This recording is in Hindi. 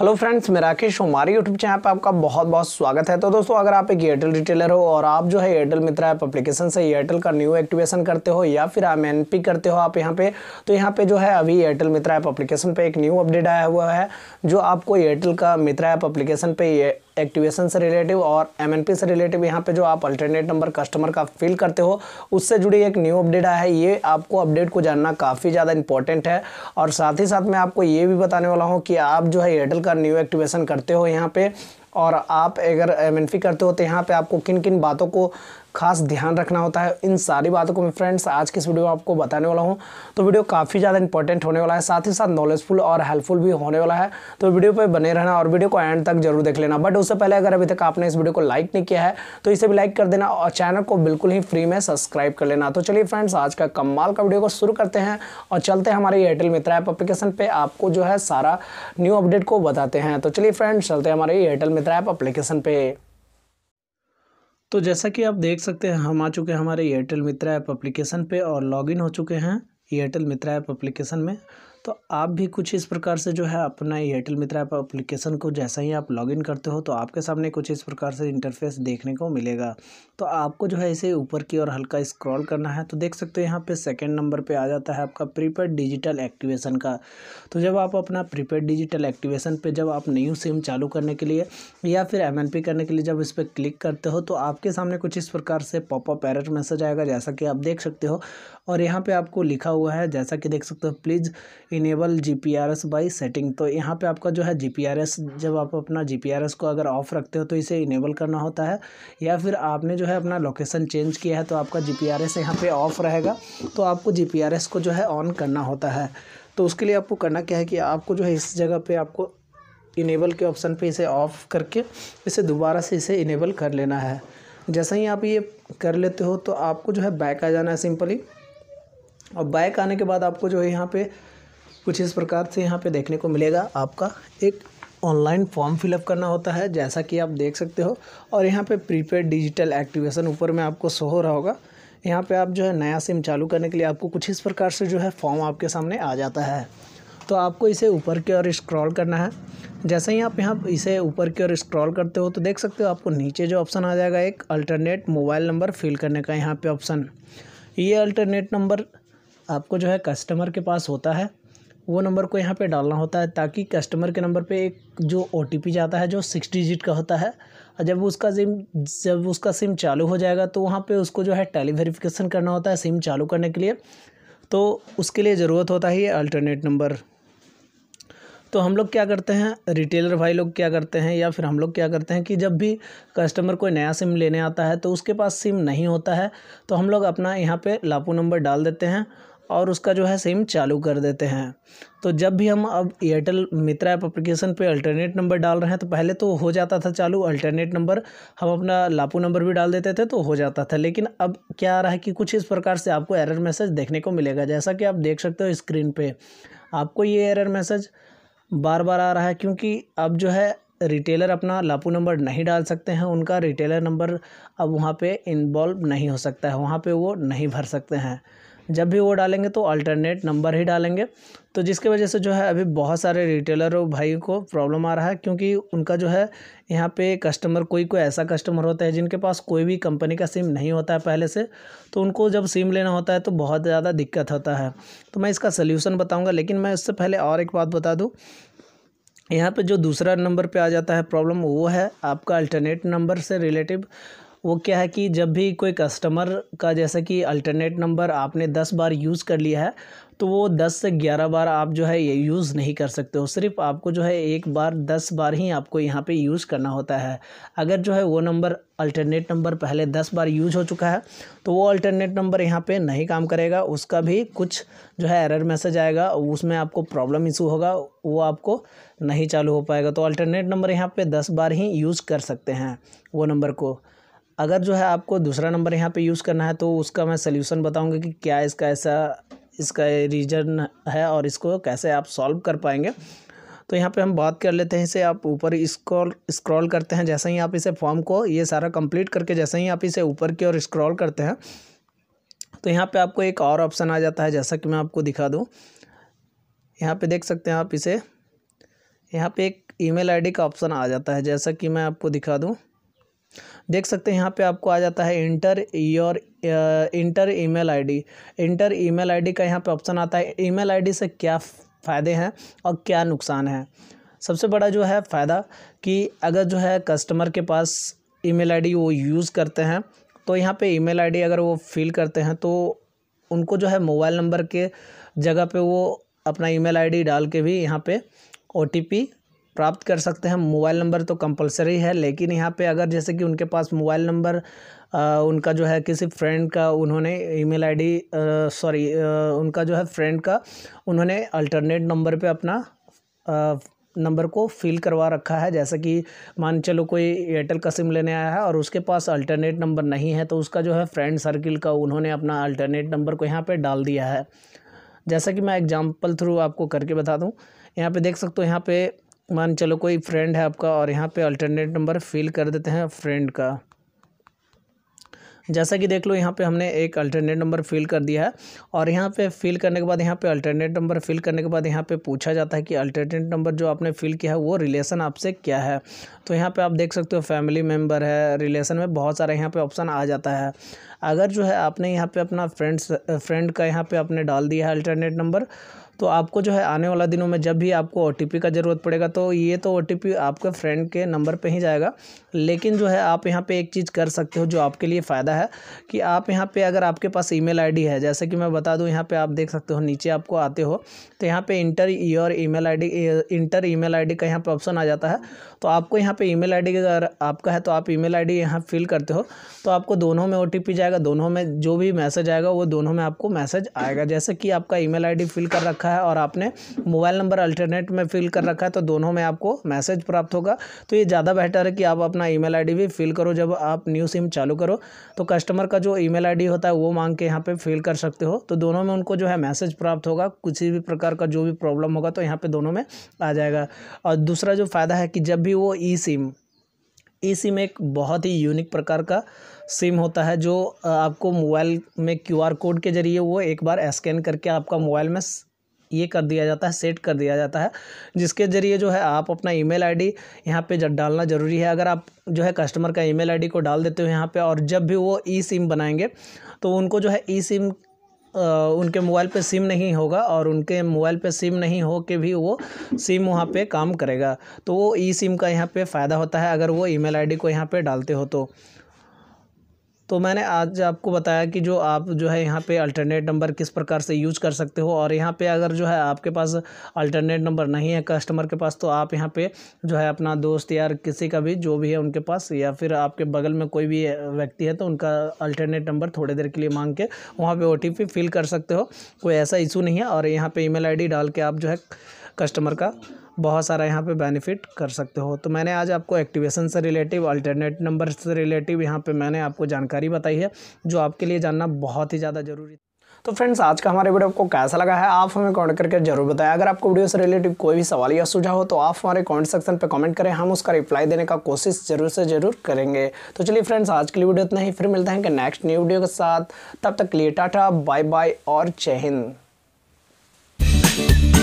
हेलो फ्रेंड्स मैं राकेश हमारे यूट्यूब चैनल पर आपका बहुत बहुत स्वागत है तो दोस्तों अगर आप एक एयरटेल रिटेलर हो और आप जो है एयरटेल मित्र ऐप एप्लीकेशन से एयरटेल का न्यू एक्टिवेशन करते हो या फिर आप एन करते हो आप यहाँ पे तो यहाँ पे जो है अभी एयरटेल मित्र ऐप एप्लीकेशन पर एक न्यू अपडेट आया हुआ है जो आपको एयरटेल का मित्र ऐप एप्लीकेशन पर एक्टिवेशन से रिलेटिव और एम से रिलेटिव यहाँ पे जो आप अल्टरनेट नंबर कस्टमर का फिल करते हो उससे जुड़ी एक न्यू अपडेट आया है ये आपको अपडेट को जानना काफ़ी ज़्यादा इंपॉर्टेंट है और साथ ही साथ मैं आपको ये भी बताने वाला हूँ कि आप जो है एयरटेल का न्यू एक्टिवेशन करते हो यहाँ पे और आप अगर एम करते हो तो यहाँ पर आपको किन किन बातों को खास ध्यान रखना होता है इन सारी बातों को मैं फ्रेंड्स आज की इस वीडियो में आपको बताने वाला हूँ तो वीडियो काफ़ी ज़्यादा इंपॉर्टेंट होने वाला है साथ ही साथ नॉलेजफुल और हेल्पफुल भी होने वाला है तो वीडियो पर बने रहना और वीडियो को एंड तक जरूर देख लेना बट उससे पहले अगर अभी तक आपने इस वीडियो को लाइक नहीं किया है तो इसे भी लाइक कर देना और चैनल को बिल्कुल ही फ्री में सब्सक्राइब कर लेना तो चलिए फ्रेंड्स आज का कमाल का वीडियो को शुरू करते हैं और चलते हैं हमारे एयरटेल मित्र ऐप अप्लीकेशन पर आपको जो है सारा न्यू अपडेट को बताते हैं तो चलिए फ्रेंड्स चलते हैं हमारे एयरटेल मित्र ऐप अप्लीकेशन पर तो जैसा कि आप देख सकते हैं हम आ चुके हैं हमारे एयरटेल मित्रा ऐप एप्लीकेशन पे और लॉगिन हो चुके हैं एयरटेल मित्रा ऐप एप्लीकेशन में तो आप भी कुछ इस प्रकार से जो है अपना एयरटेल मित्र ऐप अप्लीकेशन को जैसा ही आप लॉगिन करते हो तो आपके सामने कुछ इस प्रकार से इंटरफेस देखने को मिलेगा तो आपको जो है इसे ऊपर की ओर हल्का स्क्रॉल करना है तो देख सकते हो यहाँ पे सेकंड नंबर पे आ जाता है आपका प्रीपेड डिजिटल एक्टिवेशन का तो जब आप अपना प्रीपेड डिजिटल एक्टिवेशन पर जब आप न्यू सिम चालू करने के लिए या फिर एम करने के लिए जब इस पर क्लिक करते हो तो आपके सामने कुछ इस प्रकार से पॉपअप एरर मैसेज आएगा जैसा कि आप देख सकते हो और यहाँ पे आपको लिखा हुआ है जैसा कि देख सकते हो please enable G P R S by setting तो यहाँ पे आपका जो है जी पी आर एस जब आप अपना जी पी आर एस को अगर ऑफ़ रखते हो तो इसे इनेबल करना होता है या फिर आपने जो है अपना लोकेशन चेंज किया है तो आपका जी पी आर एस यहाँ पर ऑफ़ रहेगा तो आपको जी पी आर एस को जो है ऑन करना होता है तो उसके लिए आपको करना क्या है कि आपको जो है इस जगह पर आपको इनेबल के ऑप्शन पर इसे ऑफ़ करके इसे दोबारा से इसे इनेबल कर लेना है जैसे ही आप ये कर लेते हो तो आपको जो है बैक आ जाना है सिंपली और बाइक आने के बाद आपको जो है यहाँ पे कुछ इस प्रकार से यहाँ पे देखने को मिलेगा आपका एक ऑनलाइन फॉर्म फिलअप करना होता है जैसा कि आप देख सकते हो और यहाँ पे प्रीपेड डिजिटल एक्टिवेशन ऊपर में आपको सो हो रहा होगा यहाँ पे आप जो है नया सिम चालू करने के लिए आपको कुछ इस प्रकार से जो है फॉर्म आपके सामने आ जाता है तो आपको इसे ऊपर की ओर स्क्रॉल करना है जैसे ही आप यहाँ इसे ऊपर की ओर स्क्रॉल करते हो तो देख सकते हो आपको नीचे जो ऑप्शन आ जाएगा एक अल्टरनेट मोबाइल नंबर फिल करने का यहाँ पे ऑप्शन ये अल्टरनेट नंबर आपको जो है कस्टमर के पास होता है वो नंबर को यहाँ पे डालना होता है ताकि कस्टमर के नंबर पे एक जो ओ जाता है जो सिक्स डिजिट का होता है जब उसका सिम जब उसका सिम चालू हो जाएगा तो वहाँ पे उसको जो है टेली वेरीफिकेशन करना होता है सिम चालू करने के लिए तो उसके लिए ज़रूरत होता है ये अल्टरनेट नंबर तो हम लोग क्या करते हैं रिटेलर भाई लोग क्या करते हैं या फिर हम लोग क्या करते हैं कि जब भी कस्टमर कोई नया सिम लेने आता है तो उसके पास सिम नहीं होता है तो हम लोग अपना यहाँ पे लापू नंबर डाल देते हैं और उसका जो है सिम चालू कर देते हैं तो जब भी हम अब एयरटेल मित्रा ऐप अप्लीकेशन पे अल्टरनेट नंबर डाल रहे हैं तो पहले तो हो जाता था चालू अल्टरनेट नंबर हम अपना लापू नंबर भी डाल देते थे तो हो जाता था लेकिन अब क्या आ रहा है कि कुछ इस प्रकार से आपको एरर मैसेज देखने को मिलेगा जैसा कि आप देख सकते हो स्क्रीन पर आपको ये एरर मैसेज बार बार आ रहा है क्योंकि अब जो है रिटेलर अपना लापू नंबर नहीं डाल सकते हैं उनका रिटेलर नंबर अब वहाँ पे इन्वॉल्व नहीं हो सकता है वहाँ पे वो नहीं भर सकते हैं जब भी वो डालेंगे तो अल्टरनेट नंबर ही डालेंगे तो जिसके वजह से जो है अभी बहुत सारे रिटेलर भाई को प्रॉब्लम आ रहा है क्योंकि उनका जो है यहाँ पे कस्टमर कोई कोई ऐसा कस्टमर होता है जिनके पास कोई भी कंपनी का सिम नहीं होता है पहले से तो उनको जब सिम लेना होता है तो बहुत ज़्यादा दिक्कत होता है तो मैं इसका सल्यूसन बताऊँगा लेकिन मैं उससे पहले और एक बात बता दूँ यहाँ पर जो दूसरा नंबर पर आ जाता है प्रॉब्लम वो है आपका अल्टरनेट नंबर से रिलेटिव वो क्या है कि जब भी कोई कस्टमर का जैसे कि अल्टरनेट नंबर आपने दस बार यूज़ कर लिया है तो वो दस से ग्यारह बार आप जो है ये यूज़ नहीं कर सकते हो सिर्फ आपको जो है एक बार दस बार ही आपको यहाँ पे यूज़ करना होता है अगर जो है वो नंबर अल्टरनेट नंबर पहले दस बार यूज हो चुका है तो वो अल्टरनेट नंबर यहाँ पे नहीं काम करेगा उसका भी कुछ जो है एरर मैसेज आएगा उसमें आपको प्रॉब्लम इशू होगा वो आपको नहीं चालू हो पाएगा तो अल्टरनेट नंबर यहाँ पर दस बार ही यूज़ कर सकते हैं वो नंबर को अगर जो है आपको दूसरा नंबर यहाँ पे यूज़ करना है तो उसका मैं सोल्यूशन बताऊँगा कि क्या इसका ऐसा इसका रीजन है और इसको कैसे आप सॉल्व कर पाएंगे तो यहाँ पे हम बात कर लेते हैं इसे आप ऊपर स्क्रॉल स्क्रॉल करते हैं जैसे ही आप इसे फॉर्म को ये सारा कंप्लीट करके जैसे ही आप इसे ऊपर की ओर स्क्रॉल करते हैं तो यहाँ पे आपको एक और ऑप्शन आ जाता है जैसा कि मैं आपको दिखा दूँ यहाँ पे देख सकते हैं आप इसे यहाँ पे एक ईमेल आईडी का ऑप्शन आ जाता है जैसा कि मैं आपको दिखा दूँ देख सकते हैं यहाँ पे आपको आ जाता है enter your enter email ID enter email ID का यहाँ पे ऑप्शन आता है ईमेल आईडी से क्या फ़ायदे हैं और क्या नुकसान है सबसे बड़ा जो है फ़ायदा कि अगर जो है कस्टमर के पास ईमेल आईडी वो यूज़ करते हैं तो यहाँ पे ईमेल आईडी अगर वो फिल करते हैं तो उनको जो है मोबाइल नंबर के जगह पर वो अपना ई मेल डाल के भी यहाँ पर ओ प्राप्त कर सकते हैं मोबाइल नंबर तो कंपलसरी है लेकिन यहाँ पे अगर जैसे कि उनके पास मोबाइल नंबर उनका जो है किसी फ्रेंड का उन्होंने ईमेल आईडी सॉरी उनका जो है फ्रेंड का उन्होंने अल्टरनेट नंबर पे अपना नंबर को फिल करवा रखा है जैसे कि मान चलो कोई एयरटेल का सिम लेने आया है और उसके पास अल्टरनेट नंबर नहीं है तो उसका जो है फ्रेंड सर्किल का उन्होंने अपना अल्टरनेट नंबर को यहाँ पर डाल दिया है जैसा कि मैं एग्जाम्पल थ्रू आपको करके बता दूँ यहाँ पे देख सकते हो यहाँ पे मान चलो कोई फ्रेंड है आपका और यहाँ पे अल्टरनेट नंबर फिल कर देते हैं फ्रेंड का जैसा कि देख लो यहाँ पे हमने एक अल्टरनेट नंबर फिल कर दिया है और यहाँ पे फिल करने के बाद यहाँ पे अल्टरनेट नंबर फिल करने के बाद यहाँ पे पूछा जाता है कि अल्टरनेट नंबर जो आपने फिल किया है वो रिलेशन आपसे क्या है तो यहाँ पे आप देख सकते हो फैमिली मेम्बर है रिलेशन में बहुत सारे यहाँ पर ऑप्शन आ जाता है अगर जो है आपने यहाँ पर अपना फ्रेंड्स फ्रेंड का यहाँ पर आपने डाल दिया है अल्टरनेट नंबर तो आपको जो है आने वाला दिनों में जब भी आपको ओ का ज़रूरत पड़ेगा तो ये तो ओ आपके फ्रेंड के नंबर पर ही जाएगा लेकिन जो है आप यहाँ पर एक चीज़ कर सकते हो जो आपके लिए फ़ायदा है कि आप यहाँ पर अगर आपके पास ईमेल आईडी है जैसे कि मैं बता दूँ यहाँ पर आप देख सकते हो नीचे आपको आते हो तो यहाँ पर enter your email enter email का यहाँ पर ऑप्शन आ जाता है तो आपको यहाँ पे ईमेल आईडी अगर आपका है तो आप ईमेल आईडी यहाँ फिल करते हो तो आपको दोनों में ओटीपी जाएगा दोनों में जो भी मैसेज आएगा वो दोनों में आपको मैसेज आएगा जैसे कि आपका ईमेल आईडी फिल कर रखा है रखा है और आपने मोबाइल नंबर अल्टरनेट में फ़िल कर रखा है तो दोनों में आपको मैसेज प्राप्त होगा तो ये ज़्यादा बेहतर है कि आप अपना ई मेल भी फ़िल करो जब आप न्यू सिम चालू करो तो कस्टमर का जो ई मेल होता है वो मांग के यहाँ पर फिल कर सकते हो तो दोनों में उनको जो है मैसेज प्राप्त होगा किसी भी प्रकार का जो भी प्रॉब्लम होगा तो यहाँ पर दोनों में आ जाएगा और दूसरा जो फ़ायदा है कि जब भी वो ई सिम ई सिम एक बहुत ही यूनिक प्रकार का सिम होता है जो आपको मोबाइल में क्यूआर कोड के ज़रिए वो एक बार स्कैन करके आपका मोबाइल में ये कर दिया जाता है सेट कर दिया जाता है जिसके ज़रिए जो है आप अपना ईमेल आईडी यहाँ पे जब डालना ज़रूरी है अगर आप जो है कस्टमर का ईमेल आईडी को डाल देते हो यहाँ पे और जब भी वो ई सिम बनाएंगे तो उनको जो है ई सिम उनके मोबाइल पे सिम नहीं होगा और उनके मोबाइल पे सिम नहीं हो के भी वो सिम वहाँ पे काम करेगा तो वो ई सिम का यहाँ पे फ़ायदा होता है अगर वो ईमेल आईडी को यहाँ पे डालते हो तो तो मैंने आज आपको बताया कि जो आप जो है यहाँ पे अल्टरनेट नंबर किस प्रकार से यूज कर सकते हो और यहाँ पे अगर जो है आपके पास अल्टरनेट नंबर नहीं है कस्टमर के पास तो आप यहाँ पे जो है अपना दोस्त यार किसी का भी जो भी है उनके पास या फिर आपके बगल में कोई भी व्यक्ति है तो उनका अल्टरनेट नंबर थोड़ी देर के लिए मांग के वहाँ पर ओ टी फिल कर सकते हो कोई ऐसा इशू नहीं है और यहाँ पर ई मेल डाल के आप जो है कस्टमर का बहुत सारा यहाँ पे बेनिफिट कर सकते हो तो मैंने आज आपको एक्टिवेशन से रिलेटिव अल्टरनेट नंबर से रिलेटिव यहाँ पे मैंने आपको जानकारी बताई है जो आपके लिए जानना बहुत ही ज़्यादा ज़रूरी तो फ्रेंड्स आज का हमारे वीडियो आपको कैसा लगा है आप हमें कमेंट करके जरूर बताएं अगर आपको वीडियो से रिलेटिव कोई भी सवाल या सुझाव हो तो आप हमारे कमेंट सेक्शन पर कमेंट करें हम उसका रिप्लाई देने का कोशिश जरूर से जरूर करेंगे तो चलिए फ्रेंड्स आज के लिए वीडियो इतना ही फिर मिलते हैं कि नेक्स्ट न्यू वीडियो के साथ तब तक लिए टाटा बाय बाय और जय हिंद